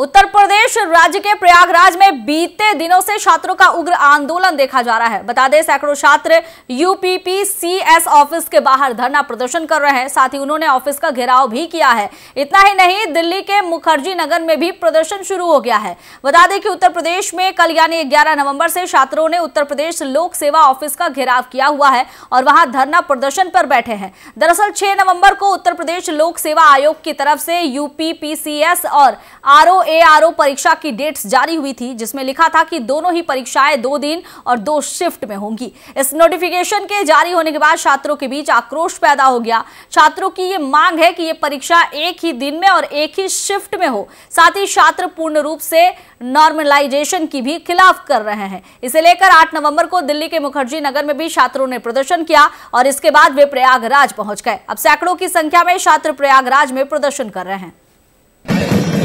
उत्तर प्रदेश राज्य के प्रयागराज में बीते दिनों से छात्रों का उग्र आंदोलन देखा जा रहा है बता दें सैकड़ों छात्र यूपीपीसीएस ऑफिस के बाहर धरना प्रदर्शन कर रहे हैं साथ ही उन्होंने ऑफिस का घेराव भी किया है इतना ही नहीं दिल्ली के मुखर्जी नगर में भी प्रदर्शन शुरू हो गया है बता दें कि उत्तर प्रदेश में कल यानी ग्यारह नवम्बर से छात्रों ने उत्तर प्रदेश लोक सेवा ऑफिस का घेराव किया हुआ है और वहां धरना प्रदर्शन पर बैठे हैं दरअसल छह नवम्बर को उत्तर प्रदेश लोक सेवा आयोग की तरफ से यूपीपीसीएस और आर एआरओ परीक्षा की डेट्स जारी हुई थी जिसमें लिखा था कि दोनों ही परीक्षाएं दो दिन और दो शिफ्ट में होंगी इस नोटिफिकेशन के जारी होने के बाद छात्रों के बीच आक्रोश पैदा हो गया छात्रों की ये मांग है कि ये परीक्षा एक ही दिन में और एक ही शिफ्ट में हो साथ ही छात्र पूर्ण रूप से नॉर्मलाइजेशन की भी खिलाफ कर रहे हैं इसे लेकर आठ नवम्बर को दिल्ली के मुखर्जी नगर में भी छात्रों ने प्रदर्शन किया और इसके बाद वे प्रयागराज पहुंच गए अब सैकड़ों की संख्या में छात्र प्रयागराज में प्रदर्शन कर रहे हैं